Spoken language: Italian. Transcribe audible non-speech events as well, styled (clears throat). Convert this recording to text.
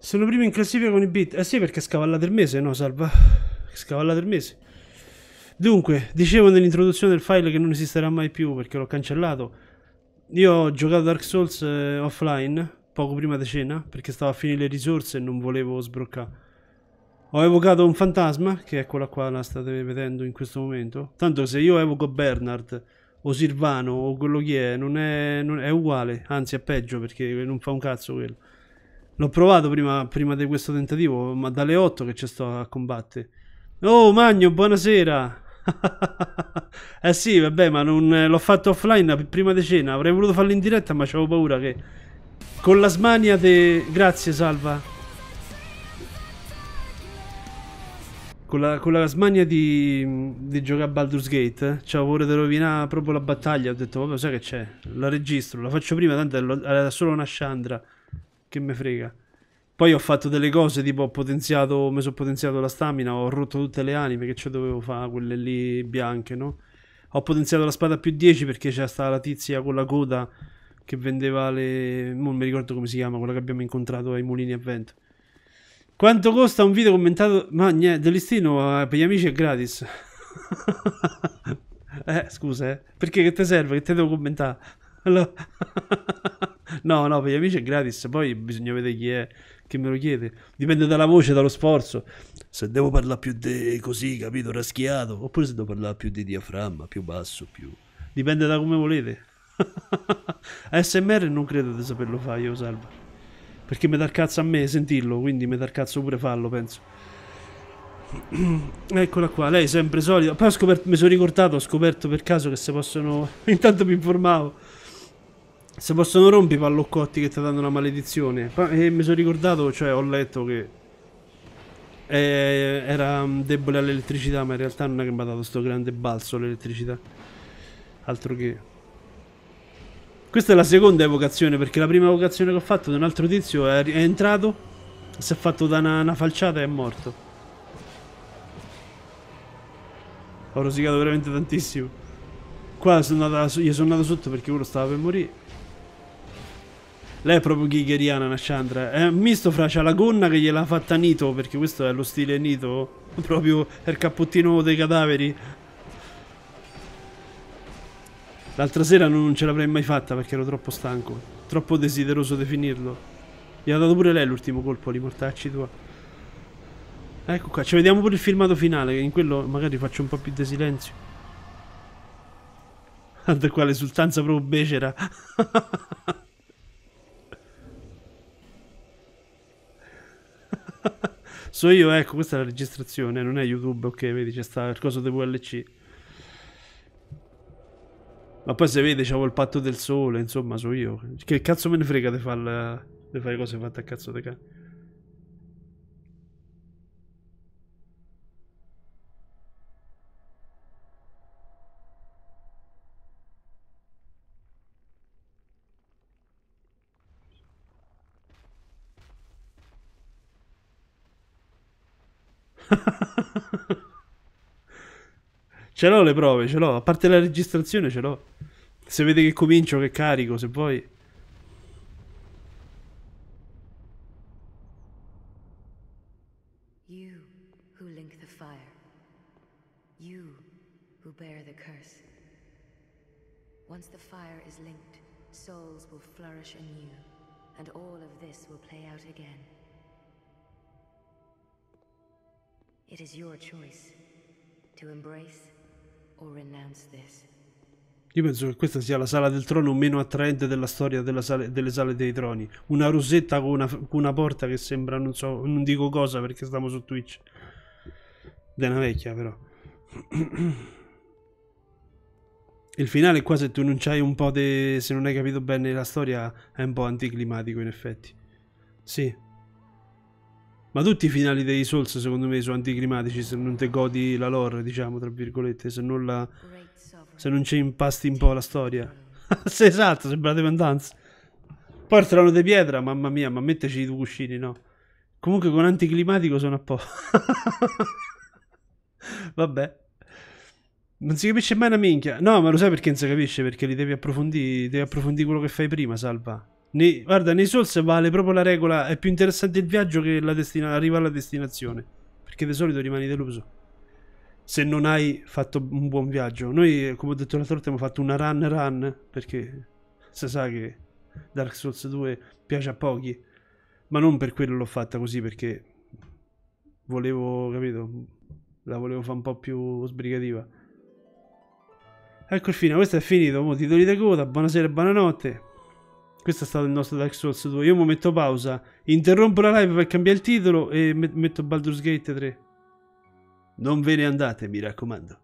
Sono primo in classifica con i beat. Eh sì, perché scavallate il mese, no, salva. Scavallate il mese. Dunque, dicevo nell'introduzione del file che non esisterà mai più perché l'ho cancellato. Io ho giocato Dark Souls eh, offline poco prima di cena perché stavo a finire le risorse e non volevo sbroccare. Ho evocato un fantasma, che è quella qua, la state vedendo in questo momento. Tanto se io evoco Bernard o Silvano o quello che è, non è, non è uguale, anzi è peggio perché non fa un cazzo quello. L'ho provato prima, prima, di questo tentativo, ma dalle 8 che ci sto a combattere. Oh Magno, buonasera! (laughs) eh sì, vabbè, ma non eh, l'ho fatto offline prima di cena. Avrei voluto farlo in diretta, ma c'avevo paura che... Con la smania de... Grazie, Salva. Con la, con la, smania di, di giocare a Baldur's Gate, eh? cioè paura di rovinare proprio la battaglia. Ho detto, vabbè, sai che c'è? La registro, la faccio prima, tanto era solo una Chandra che me frega. Poi ho fatto delle cose, tipo ho potenziato, mi sono potenziato la stamina, ho rotto tutte le anime che ci dovevo fare, quelle lì bianche, no? Ho potenziato la spada più 10 perché c'era stata la tizia con la coda che vendeva le... non mi ricordo come si chiama, quella che abbiamo incontrato ai mulini a vento. Quanto costa un video commentato? Ma niente, Delistino eh, per gli amici è gratis. (laughs) eh, scusa, eh. Perché che te serve? Che te devo commentare? Allora... (laughs) No, no, per gli amici è gratis, poi bisogna vedere chi è che me lo chiede. Dipende dalla voce, dallo sforzo. Se devo parlare più di così, capito, raschiato, oppure se devo parlare più di diaframma, più basso, più... Dipende da come volete. ASMR (laughs) non credo di saperlo fare io, Salva. Perché mi dà il cazzo a me sentirlo, quindi mi dà il cazzo pure farlo, penso. (clears throat) Eccola qua, lei sempre solida. Poi ho scoperto, mi sono ricordato, ho scoperto per caso che se possono... (laughs) Intanto mi informavo se possono rompere i pallocotti che ti danno una maledizione. E eh, mi sono ricordato, cioè ho letto che eh, era debole all'elettricità, ma in realtà non è che mi ha dato sto grande balzo all'elettricità. Altro che... Questa è la seconda evocazione, perché la prima evocazione che ho fatto di un altro tizio è, è entrato, si è fatto da una, una falciata e è morto. Ho rosicato veramente tantissimo. Qua sono andato, gli sono andato sotto perché uno stava per morire. Lei è proprio ghigheriana, una Chandra. È eh, misto fra c'ha la gonna che gliela ha fatta Nito, perché questo è lo stile Nito. Proprio il cappottino dei cadaveri. L'altra sera non ce l'avrei mai fatta perché ero troppo stanco. Troppo desideroso di finirlo. Gli ha dato pure lei l'ultimo colpo, li mortacci tua. Ecco qua, ci vediamo pure il filmato finale, che in quello magari faccio un po' più di silenzio. Guarda qua l'esultanza proprio becera. (laughs) (laughs) so io, ecco, questa è la registrazione, non è YouTube, ok, vedi, c'è sta il coso di VLC. Ma poi se vede, c'avevo il patto del sole, insomma, so io. Che cazzo me ne frega di fare le cose fatte a cazzo di cane. ce l'ho le prove, ce l'ho. A parte la registrazione, ce l'ho. Se vede che comincio, che carico, se vuoi. Once the fire is linked, souls will flourish anew, and all of this will play out again. It is your choice to embrace or renounce this. Io penso che questa sia la sala del trono meno attraente della storia della sale, delle sale dei troni. Una rosetta con una, con una, porta che sembra, non so, non dico cosa perché stiamo su Twitch. una vecchia però. (clears throat) Il finale qua se tu non c'hai un po' di... se non hai capito bene la storia è un po' anticlimatico in effetti. Sì. Ma tutti i finali dei Souls, secondo me, sono anticlimatici se non te godi la lore, diciamo, tra virgolette, se non, la... se non ci impasti un po' la storia. (laughs) sì, esatto, sembra Dependanza. Poi il trono di pietra, mamma mia, ma metteci i cuscini, no? Comunque con anticlimatico sono a po'. (laughs) Vabbè. Non si capisce mai una minchia. No, ma lo sai perché non si capisce? Perché li devi approfondire, devi approfondire quello che fai prima, salva. Nei, guarda, nei Souls vale proprio la regola. È più interessante il viaggio che destina, arrivare alla destinazione. Perché di solito rimani deluso. Se non hai fatto un buon viaggio. Noi, come ho detto l'altra volta, abbiamo fatto una run run. Perché si sa che Dark Souls 2 piace a pochi. Ma non per quello l'ho fatta così, perché volevo, capito? La volevo fare un po' più sbrigativa. Ecco il fine, questo è finito. titoli da coda, buonasera e buonanotte. Questo è stato il nostro Dark Souls 2. Io mi metto pausa, interrompo la live per cambiare il titolo e metto Baldur's Gate 3. Non ve ne andate, mi raccomando.